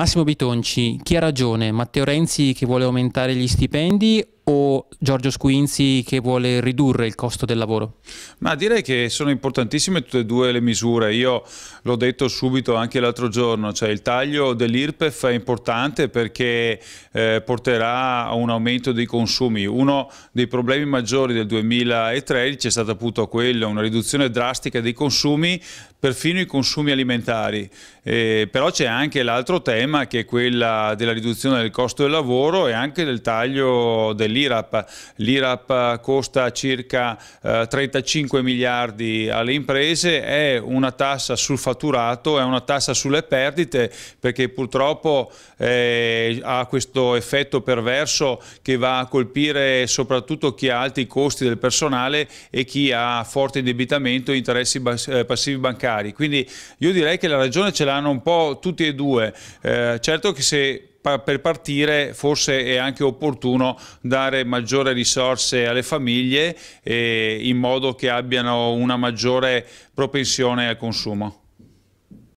Massimo Bitonci, chi ha ragione? Matteo Renzi che vuole aumentare gli stipendi o Giorgio Squinzi che vuole ridurre il costo del lavoro? Ma direi che sono importantissime tutte e due le misure. Io l'ho detto subito anche l'altro giorno, cioè il taglio dell'IRPEF è importante perché eh, porterà a un aumento dei consumi. Uno dei problemi maggiori del 2013 è stato appunto quello, una riduzione drastica dei consumi, perfino i consumi alimentari. Eh, però c'è anche l'altro tema che è quella della riduzione del costo del lavoro e anche del taglio dell'IRAP. L'IRAP costa circa eh, 35 miliardi alle imprese, è una tassa sul fatturato, è una tassa sulle perdite perché purtroppo eh, ha questo effetto perverso che va a colpire soprattutto chi ha alti costi del personale e chi ha forte indebitamento e interessi eh, passivi bancari. Quindi io direi che la ragione ce l'ha l'hanno un po' tutti e due. Eh, certo che se per partire forse è anche opportuno dare maggiore risorse alle famiglie eh, in modo che abbiano una maggiore propensione al consumo.